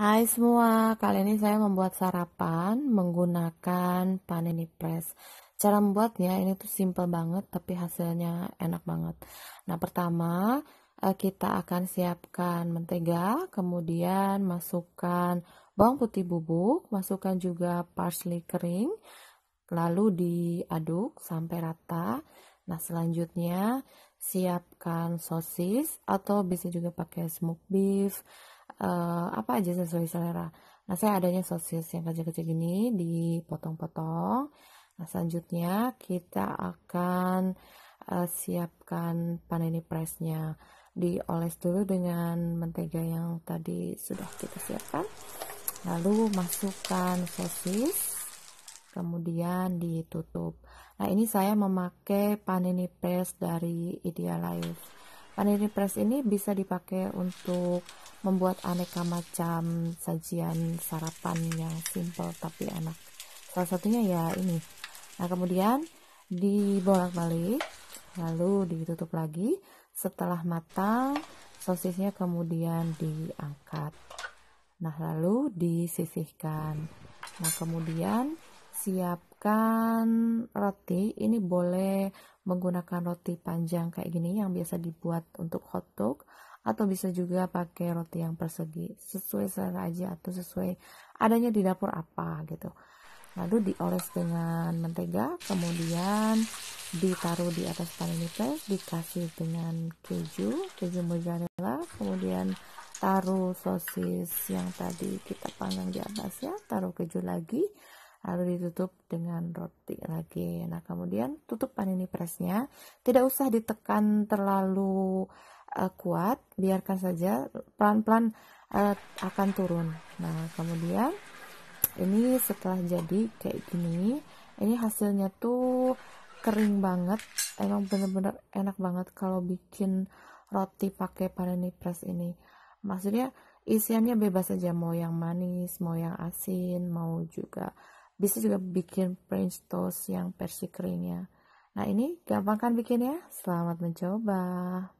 Hai semua, kali ini saya membuat sarapan menggunakan panini press. Cara membuatnya ini tuh simple banget tapi hasilnya enak banget. Nah pertama eh, kita akan siapkan mentega, kemudian masukkan bawang putih bubuk, masukkan juga parsley kering, lalu diaduk sampai rata. Nah selanjutnya siapkan sosis atau bisa juga pakai smoked beef uh, apa aja sesuai selera. Nah, saya adanya sosis yang kecil-kecil gini dipotong-potong. Nah, selanjutnya kita akan uh, siapkan panini pressnya. Dioles dulu dengan mentega yang tadi sudah kita siapkan. Lalu masukkan sosis. Kemudian ditutup. Nah, ini saya memakai panini press dari Idealife Panini press ini bisa dipakai untuk membuat aneka macam sajian sarapan yang simple tapi enak. Salah satunya ya ini. Nah, kemudian dibolak-balik lalu ditutup lagi. Setelah matang, sosisnya kemudian diangkat. Nah, lalu disisihkan. Nah, kemudian siap menggunakan roti, ini boleh menggunakan roti panjang kayak gini yang biasa dibuat untuk hotdog atau bisa juga pakai roti yang persegi sesuai selera aja atau sesuai adanya di dapur apa gitu lalu dioles dengan mentega kemudian ditaruh di atas panini press dikasih dengan keju keju mozzarella kemudian taruh sosis yang tadi kita panggang di atas ya taruh keju lagi lalu ditutup dengan roti lagi. Nah, kemudian tutup panini pressnya, tidak usah ditekan terlalu uh, kuat, biarkan saja pelan-pelan uh, akan turun. Nah, kemudian ini setelah jadi kayak gini, ini hasilnya tuh kering banget, emang bener-bener enak banget kalau bikin roti pakai panini press ini. Maksudnya isiannya bebas saja mau yang manis, mau yang asin, mau juga bisa juga bikin French toast yang versi keringnya. nah ini gampang kan bikinnya selamat mencoba